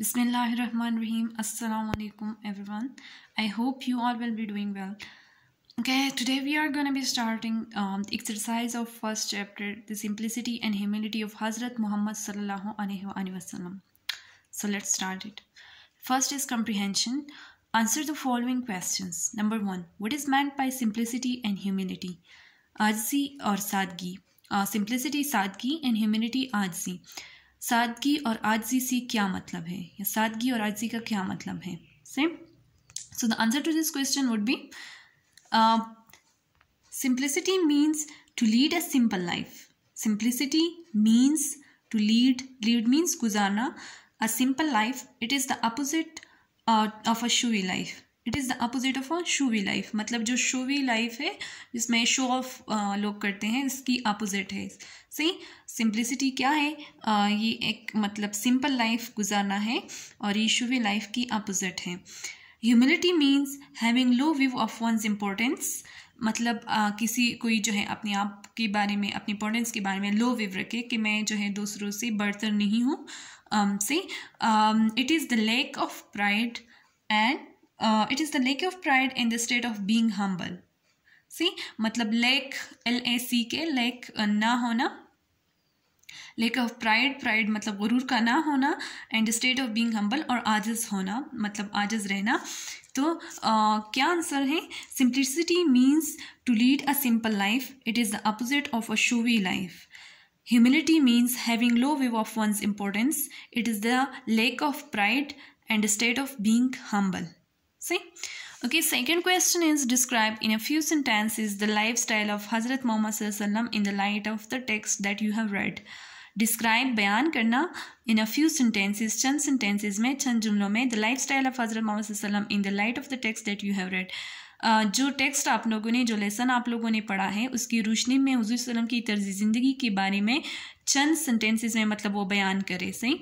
Bismillahirrahmanirrahim. Rahman Rahim. Assalamu alaikum everyone. I hope you all will be doing well. Okay, today we are going to be starting um, the exercise of first chapter, the simplicity and humility of Hazrat Muhammad sallallahu alaihi wasallam. So let's start it. First is comprehension. Answer the following questions. Number one, what is meant by simplicity and humility? Ajzi or sadgi? Uh, simplicity, sadgi, and humility, ajzi. सादगी और आजजी सी क्या मतलब है या सादगी और आजी का क्या मतलब है same so the answer to this question would be simplicity means to lead a simple life simplicity means to lead lead means गुजारना a simple life it is the opposite of a showy life it is the opposite of a showy life मतलब जो showy life है जिसमें show off लोग करते हैं इसकी opposite है सही सिंप्लिसिटी क्या है आ, ये एक मतलब सिंपल लाइफ गुजारना है और ये शूवी लाइफ की अपोजिट है humility means having low view of one's importance मतलब आ, किसी कोई जो है अपने आप के बारे में अपनी इम्पोर्टेंस के बारे में लो व्यू रखे कि मैं जो है दूसरों से बढ़तर नहीं हूँ सही से it is the lack of pride and Uh, it is the lake of pride in the state of being humble. See, matlab lake, L-A-C-K, lake uh, na hona. Lake of pride, pride matlab gurur ka na hona. And the state of being humble or ajaz hona, matlab ajaz rehna. So, uh, answer hai? Simplicity means to lead a simple life. It is the opposite of a showy life. Humility means having low view of one's importance. It is the lake of pride and the state of being humble. See? Okay, second question is describe in a few sentences the lifestyle of Hazrat Muhammad in the light of the text that you have read. Describe बयान करना in a few sentences चंद sentences में चंद जुमलों में the life style of Hazrat Muhammad in the light of the text that you have read जो text आप लोगों ने जो लेसन आप लोगों ने पढ़ा है उसकी रोशनी में हजूर वसलम की तर्ज ज़िंदगी के बारे में चंद सेंटेंसेस में मतलब वो बयान करे सही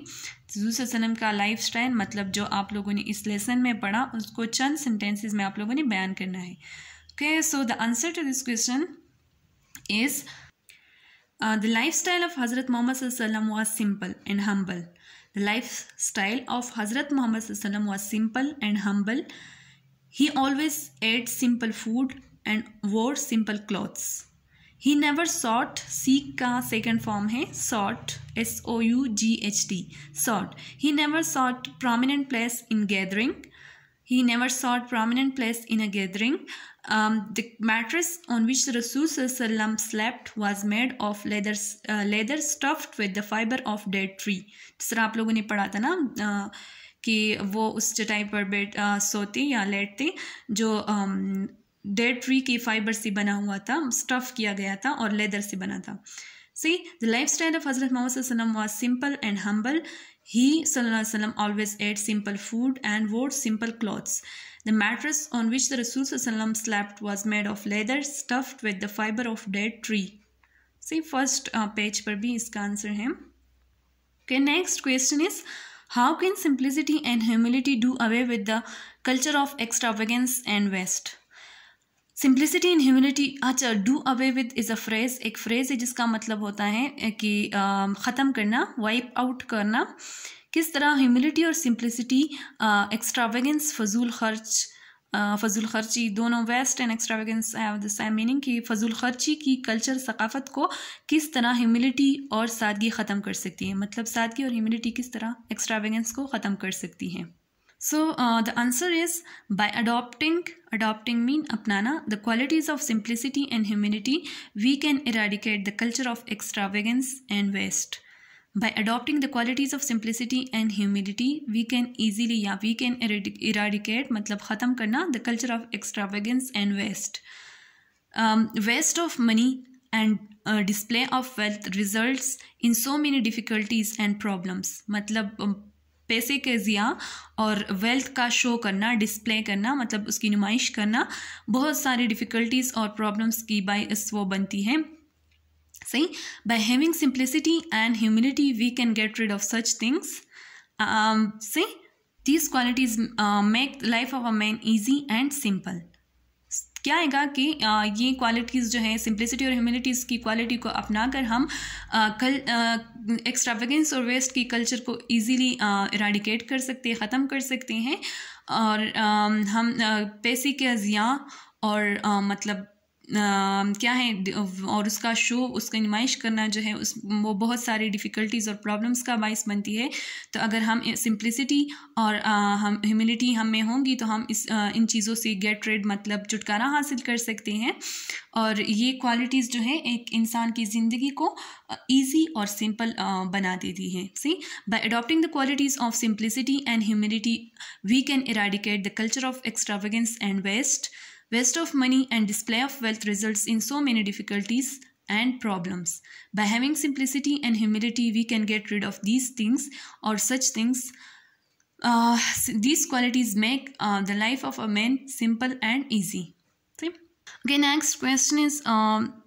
सलम का लाइफ स्टाइल मतलब जो आप लोगों ने इस लेसन में पढ़ा उसको चंद सेंटेंसेज में आप लोगों ने बयान करना है okay so the answer to this question is the life style of Hazrat Muhammad was simple and humble the life style of Hazrat Muhammad was simple and humble he always ate simple food and wore simple clothes he never sought seek का second form है sought S O U G H T sought he never sought prominent place in gathering he never sought prominent place in a gathering the mattress on which Rasool slept was made of leather leather stuffed with the fibre of date tree जिस तरह आप लोगों ने पढ़ा था ना uh, कि वो उस चटाई पर बैठ uh, सोते या लेटते जो डेड um, ट्री के फाइबर से बना हुआ था स्टफ किया गया था और लेदर से बना था See, the lifestyle of Hazrat Muhammad was simple and humble. He وسلم, always ate simple food and wore simple clothes. The mattress on which the Rasul وسلم, slept was made of leather stuffed with the fiber of dead tree. See, first uh, page per bhi answer him. Okay, next question is, how can simplicity and humility do away with the culture of extravagance and waste? Simplicity in humility अच्छा do away with is a phrase एक phrase है जिसका मतलब होता है कि ख़त्म करना वाइप आउट करना किस तरह ह्यूमिलिटी और सिंप्लिसिटी एक्स्ट्रावेगेंस फजूल खर्च फजूल खर्ची दोनों waste and extravagance have the same meaning कि फजूल खर्ची की कल्चर सकाफत को किस तरह ह्यूमिलिटी और सादगी ख़त्म कर सकती है मतलब सादगी और ह्यूमिलिटी किस तरह एक्स्ट्रावेगेंस को ख़त्म कर सकती है So uh, the answer is by adopting, adopting mean apnana, the qualities of simplicity and humility, we can eradicate the culture of extravagance and waste. By adopting the qualities of simplicity and humility, we can easily, yeah, we can eradicate, matlab khatam karna, the culture of extravagance and waste. Um, waste of money and uh, display of wealth results in so many difficulties and problems. मतलब पैसे के ज़िया और wealth का show करना display करना मतलब उसकी नुमाइश करना बहुत सारी डिफ़िकल्टीज़ और प्रॉब्लम्स की बाइस वो बनती हैं सही by having simplicity and humility we can get rid of such things सही these qualities make life of a man easy and simple क्या आएगा कि ये क्वालिटीज़ जो है सिंप्लिसिटी और ह्यूमिलिटीज़ की क्वालिटी को अपना कर हम कल एक्स्ट्रावेगेंस और वेस्ट की कल्चर को ईजीली इराडिकेट कर सकते हैं ख़त्म कर सकते हैं और हम पैसे के अजियाँ और मतलब क्या है और उसका शो उसका नुमाइश करना जो है उस वो बहुत सारी डिफ़िकल्टीज़ और प्रॉब्लम्स का बायस बनती है तो अगर हम सिंप्लिसिटी और आ, हम ह्यूमिलिटी हम में होंगी तो हम इस आ, इन चीज़ों से गेट रेड मतलब छुटकारा हासिल कर सकते हैं और ये क्वालिटीज़ जो है एक इंसान की ज़िंदगी को ईजी और सिंपल बना देती हैं see by adopting the qualities of simplicity and humility we can eradicate the culture of extravagance and waste Waste of money and display of wealth results in so many difficulties and problems. By having simplicity and humility, we can get rid of these things or such things. Uh, these qualities make uh, the life of a man simple and easy. Okay, okay next question is um,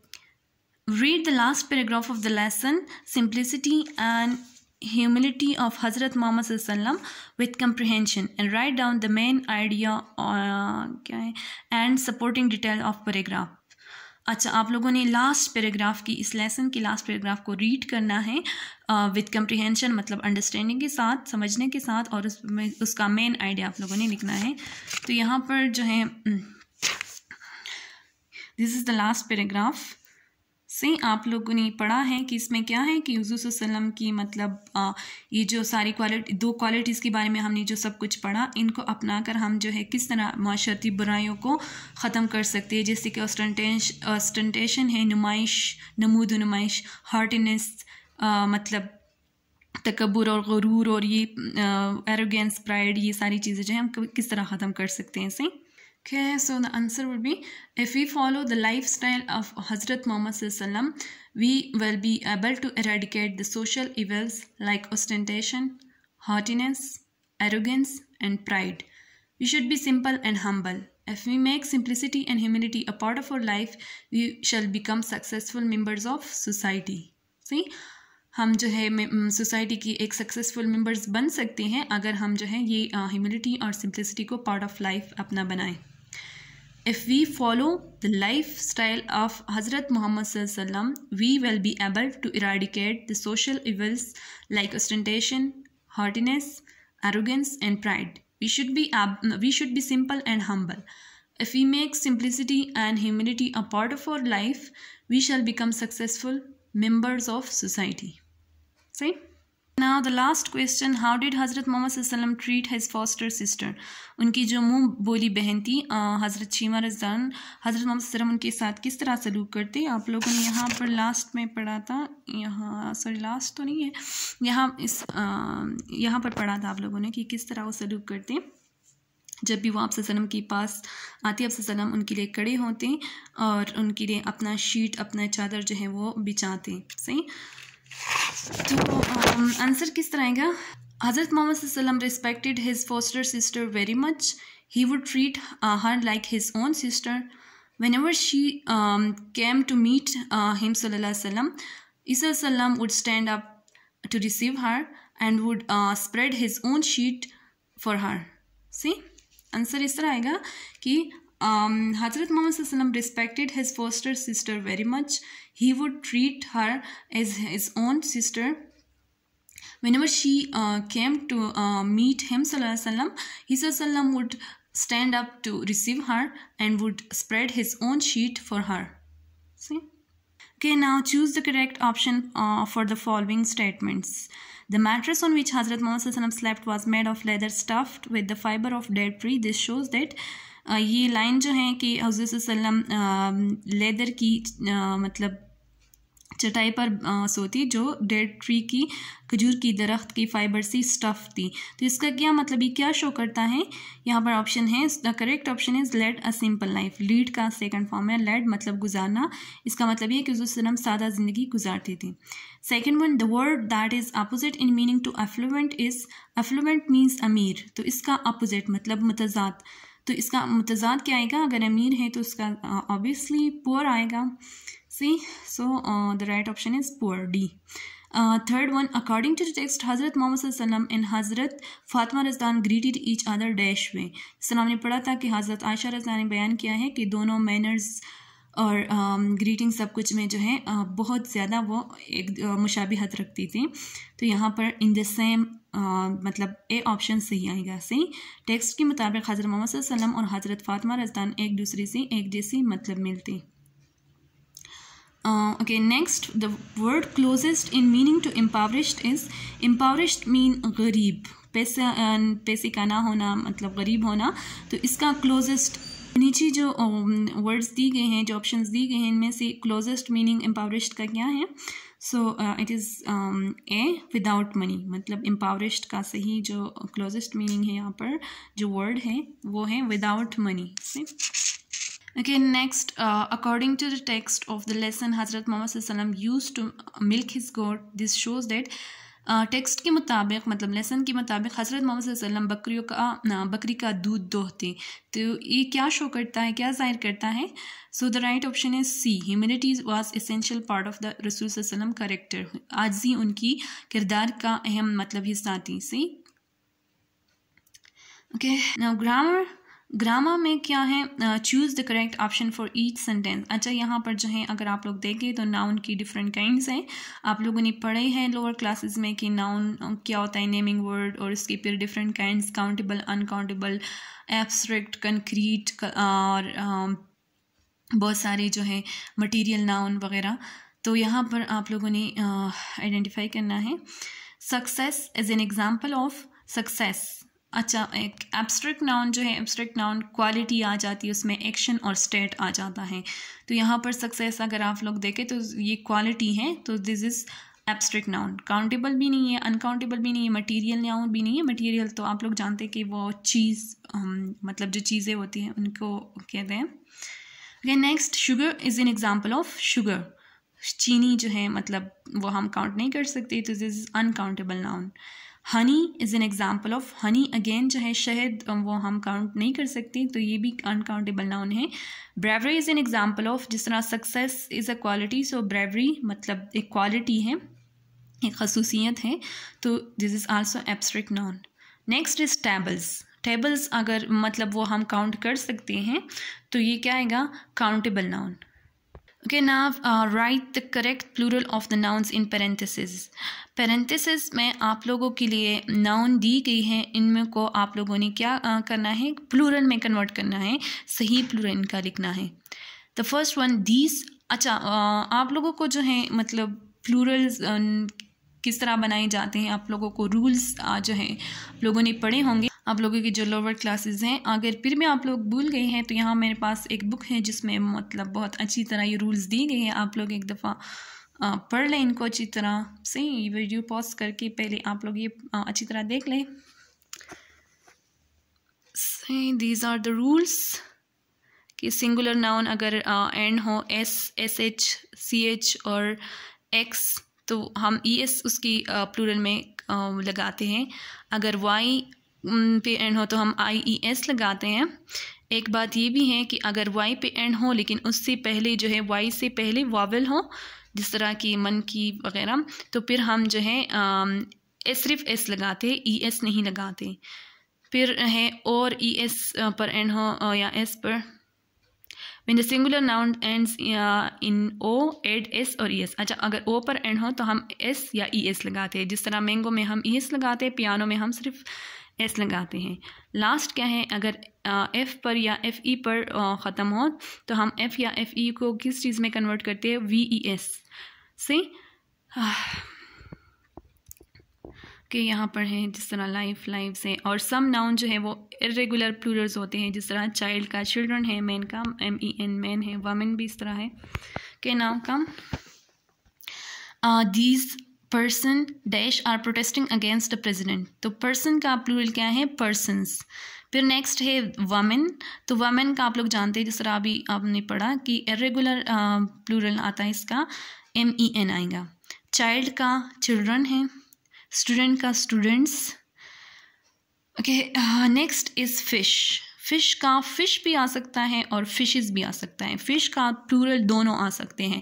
read the last paragraph of the lesson Simplicity and humility of Hazrat Muhammad Sallam with comprehension and write down the main idea uh, okay, and supporting detail of paragraph. अच्छा आप लोगों ने last paragraph की इस lesson की last paragraph को read करना है विद uh, कम्प्रीहेंशन मतलब अंडरस्टैंडिंग के साथ समझने के साथ और उसमें उसका मेन आइडिया आप लोगों ने लिखना है तो यहाँ पर जो है this is the last paragraph से आप लोगों ने पढ़ा है कि इसमें क्या है कि वसलम की मतलब आ, ये जो सारी क्वालिटी दो क्वालिटीज़ के बारे में हमने जो सब कुछ पढ़ा इनको अपना कर हम जो है किस तरह माशरती बुराइयों को ख़त्म कर सकते हैं जैसे कि ऑस्टेंटेशन है नुमाइश नमूद नुमाइश हार्टनेस मतलब तकबर और गरूर और ये एरोगेंस प्राइड ये सारी चीज़ें जो है हम किस तरह ख़त्म कर सकते हैं इसे Okay, so the answer would be if we follow the lifestyle of Hazrat Muhammad, we will be able to eradicate the social evils like ostentation, haughtiness, arrogance, and pride. We should be simple and humble. If we make simplicity and humility a part of our life, we shall become successful members of society. See? हम जो है society की एक successful members बन सकते हैं अगर हम जो है ये ह्यूमिलिटी और सिंप्लिसिटी को पार्ट ऑफ लाइफ अपना बनाएं If we follow the lifestyle of Hazrat Muhammad, we will be able to eradicate the social evils like ostentation, haughtiness, arrogance, and pride. We should be, we should be simple and humble. If we make simplicity and humility a part of our life, we shall become successful members of society. See? Now the last question how did Hazrat Muhammad treat his foster sister उनकी जो मुँह बोली बहन थी हज़रत शीमा रजदान हज़रत मोहम्मद उनके साथ किस तरह सलूक करते आप लोगों ने यहाँ पर लास्ट में पढ़ा था यहाँ सॉरी लास्ट तो नहीं है यहाँ इस यहाँ पर पढ़ा था आप लोगों ने कि किस तरह वो सलूक करते जब भी वो आप सलम के पास आते आप सलम उनके लिए कड़े होते और उनके लिए अपना शीट अपना चादर जो है वो बिछाते सही तो आंसर um, किस तरह आएगा Hazrat Muhammad respected his foster sister very much he would treat her like his own sister whenever she came to meet him सल्लम Isa would stand up to receive her and would spread his own sheet for her see answer इस तरह आएगा कि um, Hazrat Muhammad respected his foster sister very much He would treat her as his own sister whenever she uh, came to uh, meet him sallam, he sallam would stand up to receive her and would spread his own sheet for her see okay now choose the correct option uh, for the following statements the mattress on which hazrat muhammad wasallam slept was made of leather stuffed with the fiber of dead tree this shows that ये line जो है कि हजरत leather की आ, मतलब चटाई पर आ, सोती जो डेड ट्री की खजूर की दरख्त की फाइबर से स्टफ़ थी तो इसका क्या मतलब ये क्या शो करता है यहाँ पर ऑप्शन है the correct option is led a simple life lead का सेकंड फॉर्म है लेट मतलब गुजारना इसका मतलब ये कि उसम सादा ज़िंदगी गुजारती थी second one the word that is opposite in meaning to affluent is affluent means अमीर तो इसका अपोजिट मतलब मतजाद तो इसका मतजाद क्या आएगा अगर अमीर है तो उसका ऑबियसली पुअर आएगा C so the right option is poor D third one according to the text Hazrat Muhammad सल्लम एंड हज़रत फातमा रजदान ग्रीटिड ईच अदर डैश वे सलाम ने पढ़ा था कि हज़रत आयशा रजदान ने बयान किया है कि दोनों मैनर्स और ग्रीटिंग सब कुछ में जो है बहुत ज़्यादा वो एक मुशाबी हत रखती थी तो यहाँ पर इन द सेम मतलब ए ऑप्शन सही आएगा सही टेक्स्ट के मुताबिक हज़रत मोहम्मद वसल्लम और हज़रत फातमा रजदान एक दूसरे से एक जैसे मतलब मिलते okay next the word closest in meaning to impoverished is impoverished mean गरीब पैसे पैसे का ना होना मतलब गरीब होना तो इसका क्लोजेस्ट नीचे जो वर्ड्स दी गए हैं जो ऑप्शंस दी गए हैं इनमें से क्लोजेस्ट मीनिंग एम्पावरिश्ड का क्या है so it is a without money मतलब एम्पावरिश का सही जो क्लोजेस्ट मीनिंग है यहाँ पर जो वर्ड है वो है विदाउट मनी से okay next according to the text of the lesson Hazrat Muhammad use to milk his goat this shows that text के मुताबिक मतलब लेसन के मुताबिक हज़रत मोहम्मद वसल्लम बकरियों का बकरी का दूध दोहते तो ये क्या शो करता है क्या जाहिर करता है so the right option is C humility was essential part of the Rasool वसल्लम करेक्टर आजी उनकी किरदार का अहम मतलब हिस्सा थी C okay now grammar grammar में क्या है choose the correct option for each sentence अच्छा यहाँ पर जो है अगर आप लोग देखें तो नाउन की डिफरेंट काइंड्स हैं आप लोगों ने पढ़े हैं लोअर क्लासेस में कि नाउन क्या होता है नेमिंग वर्ड और इसके फिर different kinds countable uncountable abstract concrete और बहुत सारे जो है मटीरियल नाउन वगैरह तो यहाँ पर आप लोगों ने आइडेंटिफाई करना है success as an example of success अच्छा एक एब्स्ट्रैक्ट नाउन जो है एब्स्ट्रैक्ट नाउन क्वालिटी आ जाती है उसमें एक्शन और स्टेट आ जाता है तो यहाँ पर सक्सेस अगर आप लोग देखें तो ये क्वालिटी है तो this is abstract noun countable भी नहीं है अनकाउंटेबल भी नहीं है मटीरियल नाउन भी नहीं है मटीरियल तो आप लोग जानते हैं कि वो चीज़ मतलब जो चीज़ें होती हैं उनको कहते हैं okay next sugar is an example of sugar चीनी जो है मतलब वो हम काउंट नहीं कर सकते तो this is uncountable noun honey is an example of honey again जो है शहद वो हम काउंट नहीं कर सकते तो ये भी अनकाउंटेबल नाउन है bravery is an example of जिस तरह success is a quality so bravery मतलब एक क्वालिटी है एक खसूसियत है तो this is also abstract noun next is tables tables अगर मतलब वो हम काउंट कर सकते हैं तो ये क्या आएगा countable noun okay now write the correct plural of the nouns in parenthesis parenthesis में आप लोगों के लिए नाउन दी गई है इनमें को आप लोगों ने क्या uh, करना है प्लूरल में कन्वर्ट करना है सही प्लूरल इनका लिखना है द फर्स्ट वन दीज अच्छा uh, आप लोगों को जो है मतलब प्लूरल uh, किस तरह बनाए जाते हैं आप लोगों को रूल्स uh, जो हैं लोगों ने पढ़े होंगे आप लोगों की जो लोअर क्लासेस हैं अगर फिर भी आप लोग भूल गए हैं तो यहाँ मेरे पास एक बुक है जिसमें मतलब बहुत अच्छी तरह ये रूल्स दिए गए हैं आप लोग एक दफ़ा पढ़ लें इनको अच्छी तरह से वीडियो पॉज करके पहले आप लोग ये अच्छी तरह देख लें दीज आर द रूल्स कि सिंगुलर नाउन अगर एंड हो S S H C H और एक्स तो हम ई एस उसकी प्लूरल में लगाते हैं अगर वाई पे एंड हो तो हम आई ई एस लगाते हैं एक बात ये भी है कि अगर वाई पे एंड हो लेकिन उससे पहले जो है वाई से पहले वावल हो जिस तरह की मन की वगैरह तो फिर हम जो है सिर्फ एस लगाते ई e एस नहीं लगाते फिर है और ई e एस पर एंड हो या एस पर mean the singular noun end in O add S और ई e एस अच्छा अगर ओ पर एंड हो तो हम एस या ई एस लगाते हैं जिस तरह मैंगो में हम ई एस लगाते हैं पियानो में हम सिर्फ एस लगाते हैं लास्ट क्या है अगर एफ़ पर या एफ़ ई पर ख़त्म हो तो हम एफ़ या एफ़ ई को किस चीज़ में कन्वर्ट करते हैं वी ई एस से के यहाँ पर हैं जिस तरह लाइफ लाइव से और सम नाउन जो है वो इरेगुलर प्लूरल्स होते हैं जिस तरह चाइल्ड का चिल्ड्रन है मैन का एम ई एन मैन है वामेन भी इस तरह है के now come these person dash are protesting against the president तो पर्सन का प्लूरल क्या है पर्सनस फिर नेक्स्ट है वामेन तो वामेन का आप लोग जानते हैं जिस तरह अभी आपने पढ़ा कि इरेगुलर प्लूरल आता है इसका एम ई एन आएगा चाइल्ड का चिल्ड्रन है स्टूडेंट का students okay next is fish fish का फिश भी आ सकता है और फिशेस भी आ सकता है फिश का प्लूरल दोनों आ सकते हैं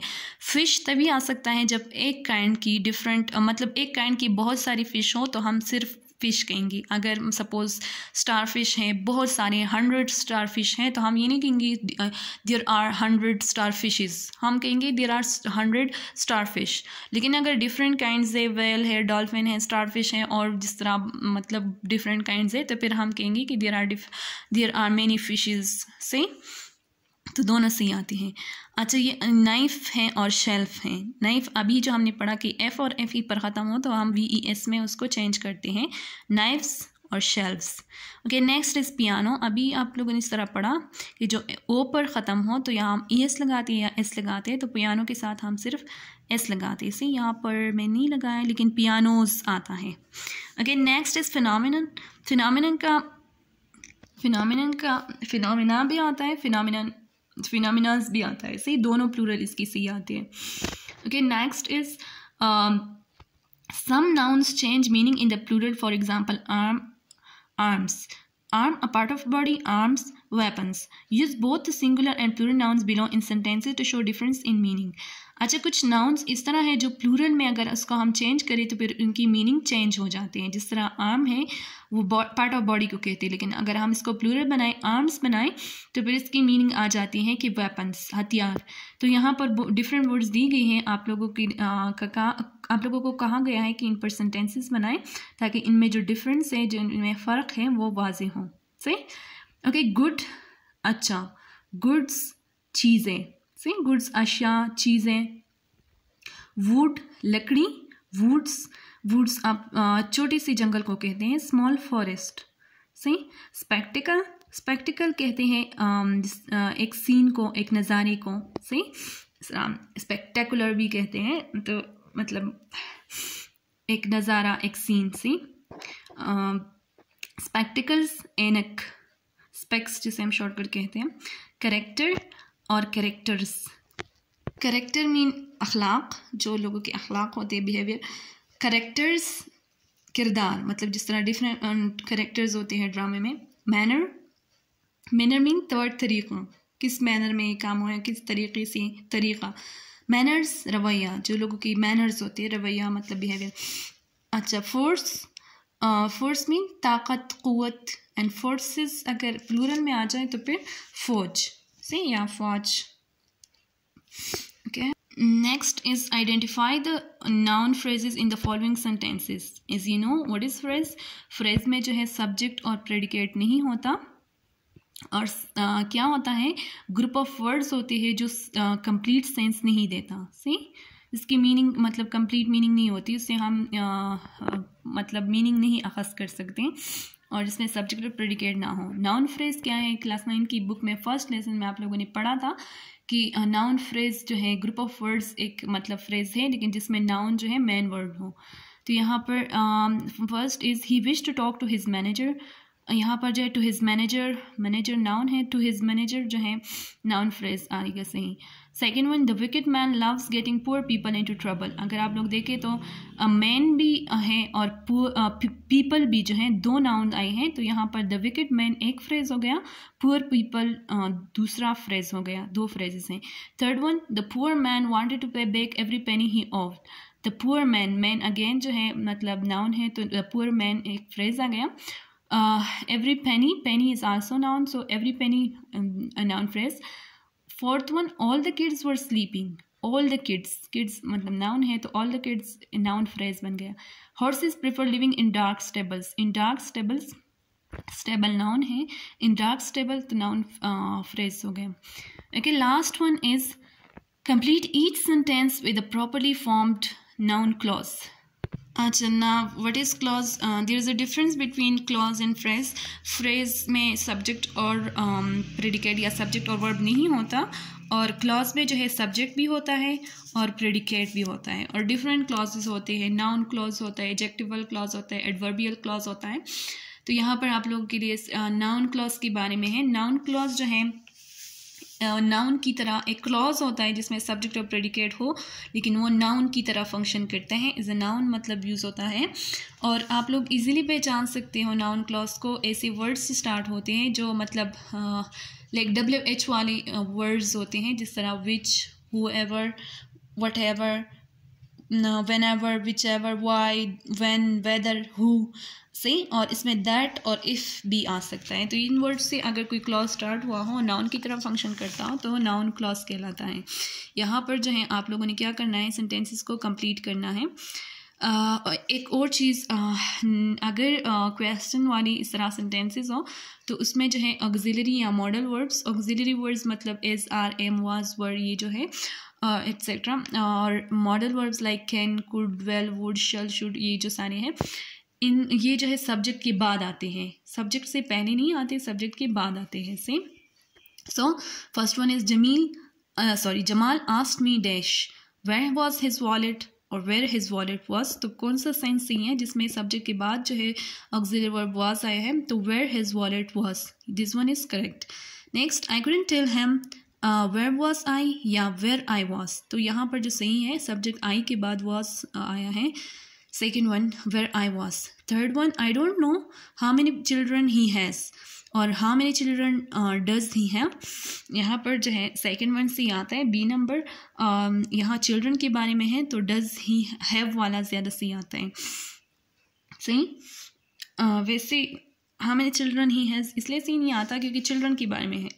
फिश तभी आ सकता है जब एक काइंड की डिफरेंट मतलब एक काइंड की बहुत सारी फ़िश हो तो हम सिर्फ फ़िश कहेंगी अगर सपोज़ स्टार फिश हैं बहुत सारे हंड्रेड स्टार फिश हैं तो हम ये नहीं कहेंगे there are hundred starfish हम कहेंगे there are hundred starfish लेकिन अगर डिफरेंट काइंड है वेल है डॉल्फिन है स्टार फिश हैं और जिस तरह मतलब डिफरेंट काइंड है तो फिर हम कहेंगे कि there are there are many fishes से तो दोनों सही आती हैं अच्छा ये नाइफ़ है और शेल्फ़ है नाइफ़ अभी जो हमने पढ़ा कि एफ़ और एफ़ ई e पर ख़त्म हो तो हम वी ई एस में उसको चेंज करते हैं नाइफ्स और shelfs okay next is piano अभी आप लोगों ने इस तरह पढ़ा कि जो ओ पर ख़त्म हो तो यहाँ हम ई e एस लगाते हैं या एस लगाते हैं तो पियानो के साथ हम सिर्फ एस लगाते हैं इसे यहाँ पर मैं नहीं लगाया लेकिन पियानोज आता है okay next is phenomenon phenomenon का फिनोमिनन का फिनोमिना भी आता है फिनोमिनन फिनमिनाज भी आता है सही दोनों प्लूरल इसकी सही आती है okay next is some nouns change meaning in the plural for example arm arms arm a part of body arms weapons use both singular and plural nouns belong in sentences to show difference in meaning अच्छा कुछ nouns इस तरह है जो plural में अगर उसको हम चेंज करें तो फिर उनकी मीनिंग चेंज हो जाते हैं जिस तरह आर्म है वो पार्ट ऑफ बॉडी को कहते हैं लेकिन अगर हम इसको प्लूरल बनाएं आर्म्स बनाएं तो फिर इसकी मीनिंग आ जाती है कि वेपन्स हथियार तो यहाँ पर डिफरेंट वर्ड्स दी गई हैं आप लोगों की आ, का आप लोगों को कहा गया है कि इन पर सेंटेंसेस बनाएं ताकि इनमें जो डिफरेंस है जो इनमें फ़र्क है वो वाज हों सही ओके गुड अच्छा गुड्स चीज़ें सही गुड्स अशिया चीज़ें वुड लकड़ी वुड्स वुड्स आप छोटे सी जंगल को कहते हैं स्मॉल फॉरेस्ट सही स्पेक्टिकल स्पेक्टिकल कहते हैं एक सीन को एक नज़ारे को सही स्पेक्टेकुलर भी कहते हैं तो मतलब एक नज़ारा एक सीन सी स्पेक्टिकल्स एनक स्पेक्स जिसे हम शॉर्टकट कहते हैं करेक्टर और करेक्टर्स करेक्टर मीन अखलाक जो लोगों के अखलाक होते हैं बिहेवियर करेक्टर्स किरदार मतलब जिस तरह डिफरेंट करेक्टर्स um, होते हैं ड्रामे में मैनर मैनर मीन तौर तरीक़ों किस मैनर में ये काम हो है किस तरीके से तरीक़ा मैनर्स रवैया जो लोगों की मैनर्स होते हैं रवैया मतलब बिहेवियर अच्छा फोर्स फोर्स मीन ताकत क़वत एंड फोर्सेस अगर प्लूरल में आ जाए तो फिर फ़ौज See yeah, watch. Okay. Next is identify the noun phrases in the following sentences. As you know, what is phrase? Phrase में जो है subject और predicate नहीं होता और आ, क्या होता है ग्रुप ऑफ वर्ड्स होते हैं जो कंप्लीट सेंस नहीं देता सी इसकी मीनिंग मतलब कंप्लीट मीनिंग नहीं होती उससे हम आ, मतलब मीनिंग नहीं अखज़ कर सकते और जिसमें सब्जेक्ट और प्रेडिकेट ना हो नाउन फ्रेज क्या है क्लास नाइन की बुक में फर्स्ट लेसन में आप लोगों ने पढ़ा था कि नाउन फ्रेज जो है ग्रुप ऑफ वर्ड्स एक मतलब फ्रेज है लेकिन जिसमें नाउन जो है मैन वर्ड हो तो यहाँ पर first is he wish to talk to his manager यहाँ पर जो है to his manager manager noun है टू हिज मैनेजर जो है नाउन फ्रेज आएगा सही second one the wicket man loves getting poor people into trouble अगर आप लोग देखें तो मैन भी uh, हैं और पीपल uh, भी जो हैं दो नाउन आए हैं तो यहाँ पर द विकेट मैन एक फ्रेज हो गया पुअर पीपल uh, दूसरा फ्रेज हो गया दो फ्रेजेस हैं third one the poor man wanted to pay back every penny he of the poor man man again जो है मतलब नाउन है तो द पुअर मैन एक फ्रेज आ गया every penny penny is also noun so every penny noun phrase fourth one all the kids were sleeping all the kids kids मतलब noun है तो all the kids noun phrase बन गया horses prefer living in dark stables in dark stables stable noun है in dark stable तो noun phrase हो गया okay last one is complete each sentence with a properly formed noun clause अच्छा ना what is clause there is a difference between clause and phrase phrase में subject और predicate um, या subject और verb नहीं होता और क्लॉज में जो है सब्जेक्ट भी होता है और प्रेडिकेट भी होता है और डिफरेंट क्लॉजेज होते हैं नाउन क्लॉज होता है एजेक्टिवल क्लॉज होता है एडवर्बियल क्लॉज होता है तो यहाँ पर आप लोगों के लिए नाउन uh, क्लॉज के बारे में है नाउन क्लॉज जो है नाउन की तरह एक क्लॉज होता है जिसमें सब्जेक्ट और प्रेडिकेट हो लेकिन वो नाउन की तरह फंक्शन करते हैं इज़ अ नाउन मतलब यूज़ होता है और आप लोग इजीली पहचान सकते हो नाउन क्लॉज को ऐसे वर्ड्स स्टार्ट होते हैं जो मतलब लाइक डब्ल्यू एच वाले वर्ड्स होते हैं जिस तरह which whoever whatever whenever whichever why when whether who से और इसमें दैट और इफ़ भी आ सकता है तो इन वर्ड से अगर कोई क्लॉज स्टार्ट हुआ हो नाउन की तरह फंक्शन करता हो तो वो नाउन क्लॉज कहलाता है यहाँ पर जो है आप लोगों ने क्या करना है सेंटेंसेस को कंप्लीट करना है आ, एक और चीज़ अगर क्वेश्चन वाली इस तरह सेंटेंसेस हो तो उसमें जो है ऑग्जिलरी या मॉडल वर्ब्स ऑग्जिलरी वर्ड्स मतलब is are am was were ये जो है एक्सेट्रा uh, और modal verbs like can could will would shall should ये जो सारे हैं इन ये जो है सब्जेक्ट के बाद आते हैं सब्जेक्ट से पहले नहीं आते सब्जेक्ट के बाद आते हैं same so first one is Jamil sorry Jamal asked me dash where was his wallet और वेयर हिज वॉलेट वॉज तो कौन सा साइंस सही है जिसमें सब्जेक्ट के बाद जो है ऑक्सिलरी वर्ब वॉज आया है तो where his wallet was this one is correct next I couldn't tell him where was I या वेर आई वॉज तो यहाँ पर जो सही है सब्जेक्ट आई के बाद वॉज uh, आया है second one where I was third one I don't know how many children he has और how many children does he have यहाँ पर जो है सेकेंड वन से आता है बी नंबर um, यहाँ चिल्ड्रन के बारे में है तो डज ही हैव वाला ज़्यादा सी आता है सही uh, वैसे how many children he has इसलिए सही नहीं आता क्योंकि चिल्ड्रन के बारे में है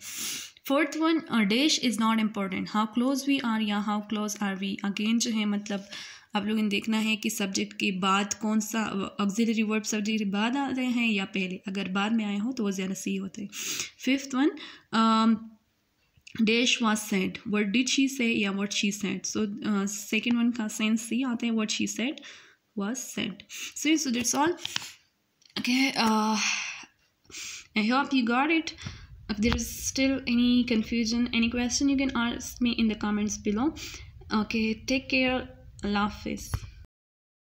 fourth one dash is not important how close we are या how close are we again जो है मतलब आप लोगों ने देखना है कि सब्जेक्ट के बाद कौन सा ऑक्जिलरी वर्ब सब्जेक्ट के बाद आ रहे हैं या पहले अगर बाद में आए हो तो वो ज़्यादा सही होते हैं fifth one dash was said what did she say या what she said so second one का सेंस सी आते हैं what she said was said so so that's all okay I hope you got it if there is still any confusion any question you can ask me in the comments below okay take care love face.